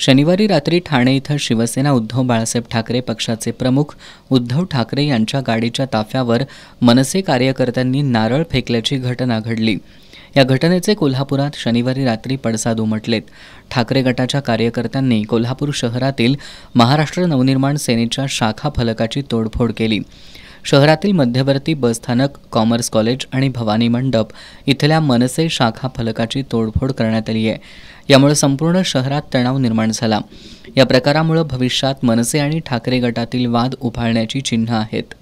शनिवारी रात्री ठाणे इथं शिवसेना उद्धव बाळासाहेब ठाकरे पक्षाचे प्रमुख उद्धव ठाकरे यांच्या गाडीच्या ताफ्यावर मनसे कार्यकर्त्यांनी नारळ फेकल्याची घटना घडली या घटनेचे कोल्हापुरात शनिवारी रात्री पडसाद उमटलेत ठाकरे गटाच्या कार्यकर्त्यांनी कोल्हापूर शहरातील महाराष्ट्र नवनिर्माण सेनेच्या शाखा फलकाची तोडफोड केली शहरातील मध्यवर्ती बसस्थानक कॉमर्स कॉलेज आणि भवानी मंडप इथल्या मनसे शाखा फलकाची तोडफोड करण्यात आली आहे यामुळे संपूर्ण शहरात तणाव निर्माण झाला या प्रकारामुळे भविष्यात मनसे आणि ठाकरे गटातील वाद उभाळण्याची चिन्ह आहेत